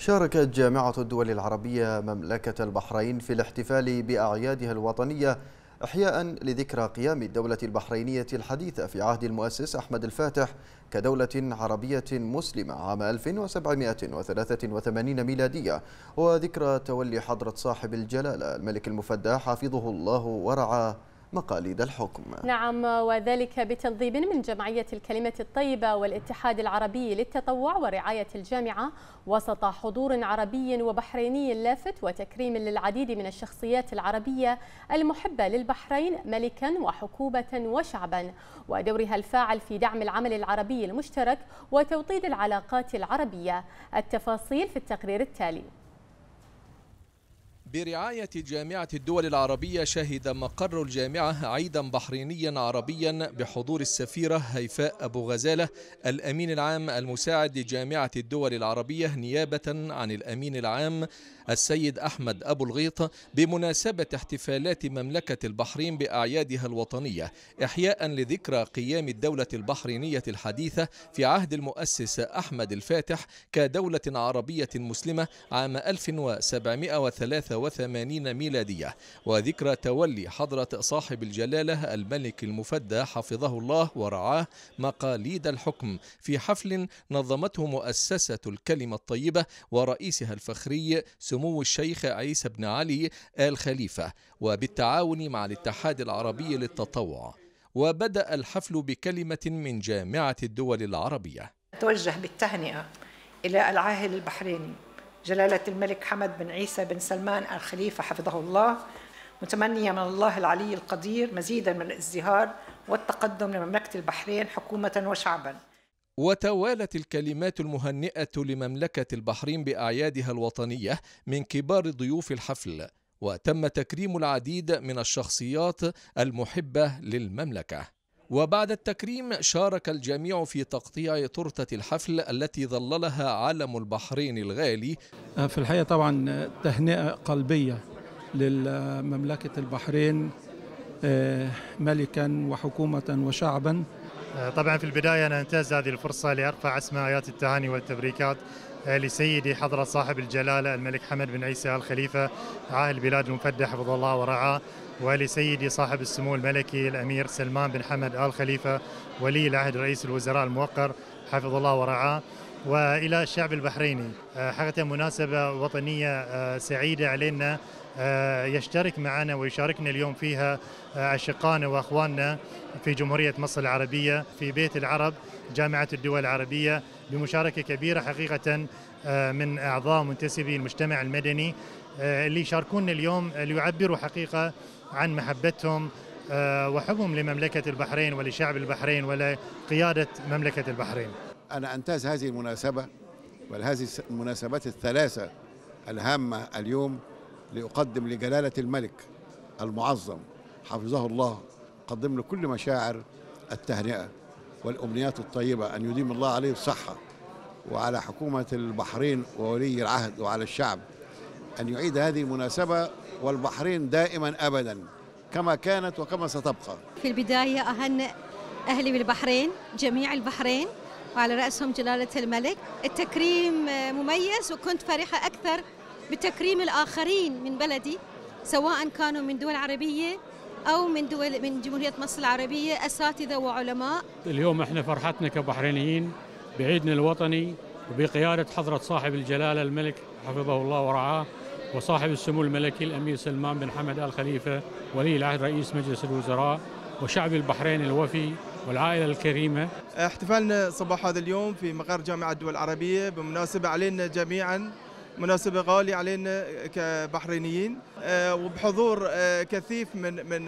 شاركت جامعة الدول العربية مملكة البحرين في الاحتفال بأعيادها الوطنية إحياء لذكرى قيام الدولة البحرينية الحديثة في عهد المؤسس أحمد الفاتح كدولة عربية مسلمة عام 1783 ميلادية وذكرى تولي حضرة صاحب الجلالة الملك المفدى حفظه الله ورعاه مقاليد الحكم نعم وذلك بتنظيم من جمعية الكلمة الطيبة والاتحاد العربي للتطوع ورعاية الجامعة وسط حضور عربي وبحريني لافت وتكريم للعديد من الشخصيات العربية المحبة للبحرين ملكا وحكومة وشعبا ودورها الفاعل في دعم العمل العربي المشترك وتوطيد العلاقات العربية التفاصيل في التقرير التالي برعاية جامعة الدول العربية شهد مقر الجامعة عيدا بحرينيا عربيا بحضور السفيرة هيفاء أبو غزالة الأمين العام المساعد لجامعة الدول العربية نيابة عن الأمين العام السيد أحمد أبو الغيط بمناسبة احتفالات مملكة البحرين بأعيادها الوطنية إحياء لذكرى قيام الدولة البحرينية الحديثة في عهد المؤسس أحمد الفاتح كدولة عربية مسلمة عام 1703 وثمانين ميلادية وذكرى تولي حضرة صاحب الجلالة الملك المفدى حفظه الله ورعاه مقاليد الحكم في حفل نظمته مؤسسة الكلمة الطيبة ورئيسها الفخري سمو الشيخ عيسى بن علي آل خليفة وبالتعاون مع الاتحاد العربي للتطوع وبدأ الحفل بكلمة من جامعة الدول العربية توجه بالتهنئة إلى العاهل البحريني جلالة الملك حمد بن عيسى بن سلمان الخليفة حفظه الله متمنية من الله العلي القدير مزيدا من الازدهار والتقدم لمملكة البحرين حكومة وشعبا وتوالت الكلمات المهنئة لمملكة البحرين بأعيادها الوطنية من كبار ضيوف الحفل وتم تكريم العديد من الشخصيات المحبة للمملكة وبعد التكريم شارك الجميع في تقطيع تورتة الحفل التي ظللها علم البحرين الغالي آه، في الحقيقة طبعا تهنئة قلبية لمملكة البحرين آه، ملكا وحكومة وشعبا آه، طبعا في البداية أنا أنتهز هذه الفرصة لأرفع اسماء آيات التهاني والتبريكات آه، لسيدي حضرة صاحب الجلالة الملك حمد بن عيسى آل خليفة عاهل البلاد المفدى حفظ الله ورعاه ولسيدي صاحب السمو الملكي الأمير سلمان بن حمد آل خليفة ولي العهد رئيس الوزراء الموقر حفظ الله ورعاه والى الشعب البحريني آه، حقيقه مناسبه وطنيه آه، سعيده علينا آه، يشترك معنا ويشاركنا اليوم فيها اشقائنا واخواننا في جمهوريه مصر العربيه في بيت العرب جامعه الدول العربيه بمشاركه كبيره حقيقه من اعضاء منتسبي المجتمع المدني اللي يشاركونا اليوم ليعبروا حقيقه عن محبتهم وحبهم لمملكه البحرين ولشعب البحرين ولقياده مملكه البحرين أنا أنتهز هذه المناسبة وهذه المناسبات الثلاثة الهامة اليوم لأقدم لجلالة الملك المعظم حفظه الله قدم له كل مشاعر التهنئة والأمنيات الطيبة أن يديم الله عليه الصحة وعلى حكومة البحرين وولي العهد وعلى الشعب أن يعيد هذه المناسبة والبحرين دائما أبدا كما كانت وكما ستبقى في البداية أهنئ أهلي بالبحرين جميع البحرين وعلى رأسهم جلالة الملك التكريم آه، مميز وكنت فرحة أكثر بتكريم الآخرين من بلدي سواء كانوا من دول عربية أو من دول من جمهورية مصر العربية أساتذة وعلماء اليوم احنا فرحتنا كبحرينيين بعيدنا الوطني وبقيادة حضرة صاحب الجلالة الملك حفظه الله ورعاه وصاحب السمو الملكي الأمير سلمان بن حمد آل خليفة ولي العهد رئيس مجلس الوزراء وشعب البحرين الوفي والعائلة الكريمة احتفالنا صباح هذا اليوم في مقر جامعة الدول العربية بمناسبة علينا جميعا مناسبة غالية علينا كبحرينيين آه، وبحضور آه، كثيف من من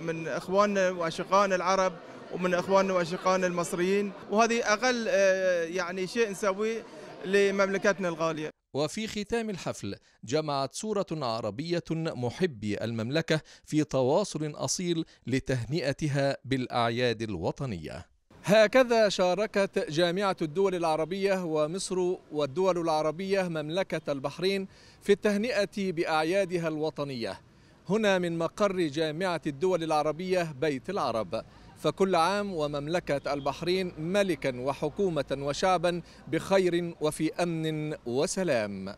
من اخواننا واشقائنا العرب ومن اخواننا واشقائنا المصريين وهذه اقل آه، يعني شيء نسويه لمملكتنا الغالية وفي ختام الحفل جمعت صورة عربية محبي المملكة في تواصل أصيل لتهنئتها بالأعياد الوطنية هكذا شاركت جامعة الدول العربية ومصر والدول العربية مملكة البحرين في التهنئة بأعيادها الوطنية هنا من مقر جامعة الدول العربية بيت العرب فكل عام ومملكة البحرين ملكا وحكومة وشعبا بخير وفي أمن وسلام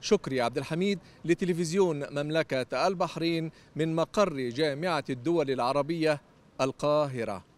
شكري عبد الحميد لتلفزيون مملكة البحرين من مقر جامعة الدول العربية القاهرة